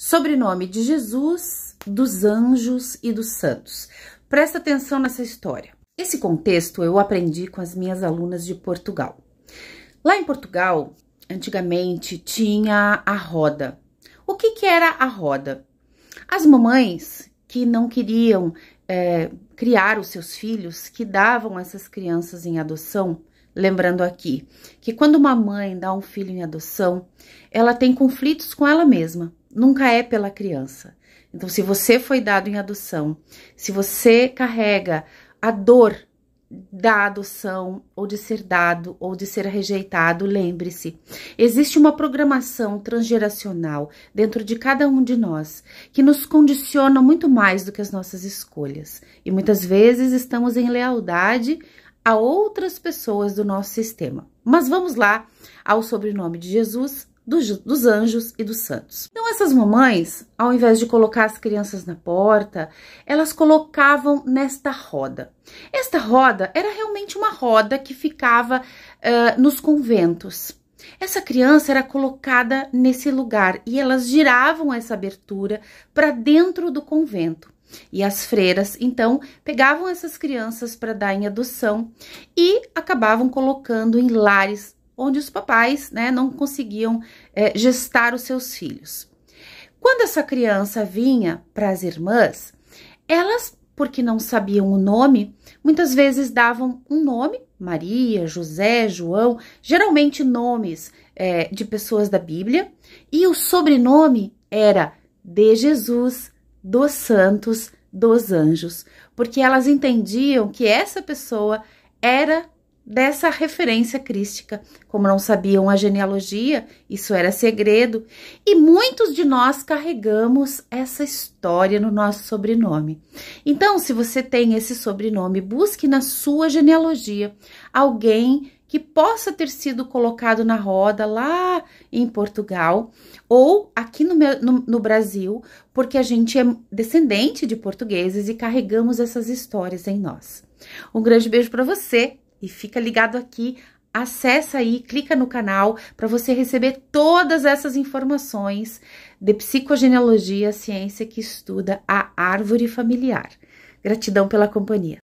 Sobrenome de Jesus, dos anjos e dos santos. Presta atenção nessa história. Esse contexto eu aprendi com as minhas alunas de Portugal. Lá em Portugal, antigamente tinha a roda. O que, que era a roda? As mamães que não queriam é, criar os seus filhos, que davam essas crianças em adoção, Lembrando aqui que quando uma mãe dá um filho em adoção, ela tem conflitos com ela mesma, nunca é pela criança. Então, se você foi dado em adoção, se você carrega a dor da adoção, ou de ser dado, ou de ser rejeitado, lembre-se, existe uma programação transgeracional dentro de cada um de nós que nos condiciona muito mais do que as nossas escolhas. E muitas vezes estamos em lealdade a outras pessoas do nosso sistema. Mas vamos lá ao sobrenome de Jesus, dos, dos, anjos e dos santos. Então, essas mamães, ao invés de colocar as crianças na porta, elas colocavam nesta roda. Esta roda era realmente uma roda que ficava uh, nos conventos. Essa criança era colocada nesse lugar e elas giravam essa abertura para dentro do convento. E as freiras, então, pegavam essas crianças para dar em adoção e acabavam colocando em lares onde os papais né, não conseguiam é, gestar os seus filhos. Quando essa criança vinha para as irmãs, elas, porque não sabiam o nome, muitas vezes davam um nome, Maria, José, João, geralmente nomes é, de pessoas da Bíblia, e o sobrenome era de Jesus, dos santos, dos anjos, porque elas entendiam que essa pessoa era dessa referência crística. Como não sabiam a genealogia, isso era segredo, e muitos de nós carregamos essa história no nosso sobrenome. Então, se você tem esse sobrenome, busque na sua genealogia alguém que possa ter sido colocado na roda lá em Portugal ou aqui no, meu, no, no, Brasil, porque a gente é descendente de portugueses e carregamos essas histórias em nós. Um grande beijo para você e fica ligado aqui. Acessa aí, clica no canal para você receber todas essas informações de psicogenealogia, ciência que estuda a árvore familiar. Gratidão pela companhia.